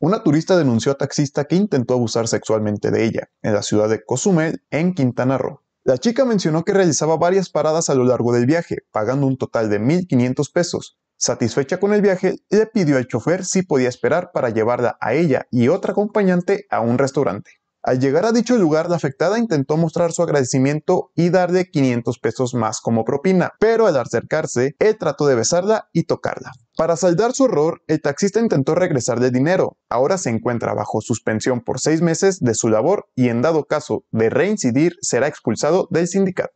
Una turista denunció a taxista que intentó abusar sexualmente de ella, en la ciudad de Cozumel, en Quintana Roo. La chica mencionó que realizaba varias paradas a lo largo del viaje, pagando un total de 1.500 pesos. Satisfecha con el viaje, le pidió al chofer si podía esperar para llevarla a ella y otra acompañante a un restaurante. Al llegar a dicho lugar, la afectada intentó mostrar su agradecimiento y darle 500 pesos más como propina, pero al acercarse, él trató de besarla y tocarla. Para saldar su horror, el taxista intentó regresar de dinero. Ahora se encuentra bajo suspensión por seis meses de su labor y en dado caso de reincidir será expulsado del sindicato.